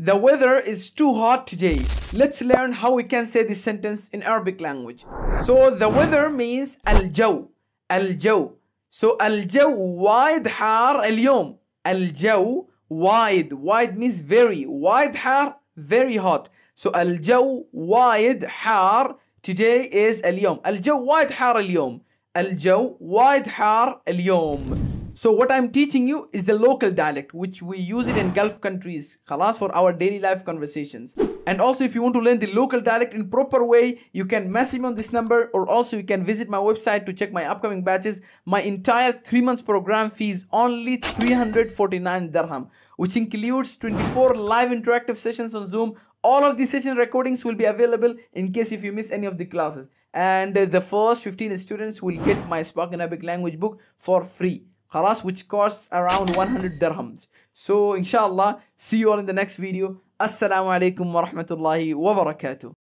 The weather is too hot today. Let's learn how we can say this sentence in Arabic language. So the weather means Al-jaw. So har al-yom. Al-jaw wide. وايد means very Wide har very hot So al-jaw wide har today is al-yom. Al-jaw har al-yom. Al-jaw الجو har al-yom. So what I'm teaching you is the local dialect, which we use it in Gulf countries, khalas, for our daily life conversations. And also if you want to learn the local dialect in proper way, you can message me on this number or also you can visit my website to check my upcoming batches. My entire 3 months program fees only 349 dirham, which includes 24 live interactive sessions on Zoom. All of the session recordings will be available in case if you miss any of the classes. And the first 15 students will get my Spark Arabic language book for free which costs around 100 dirhams so inshallah see you all in the next video Assalamu alaikum ورحمة الله وبركاته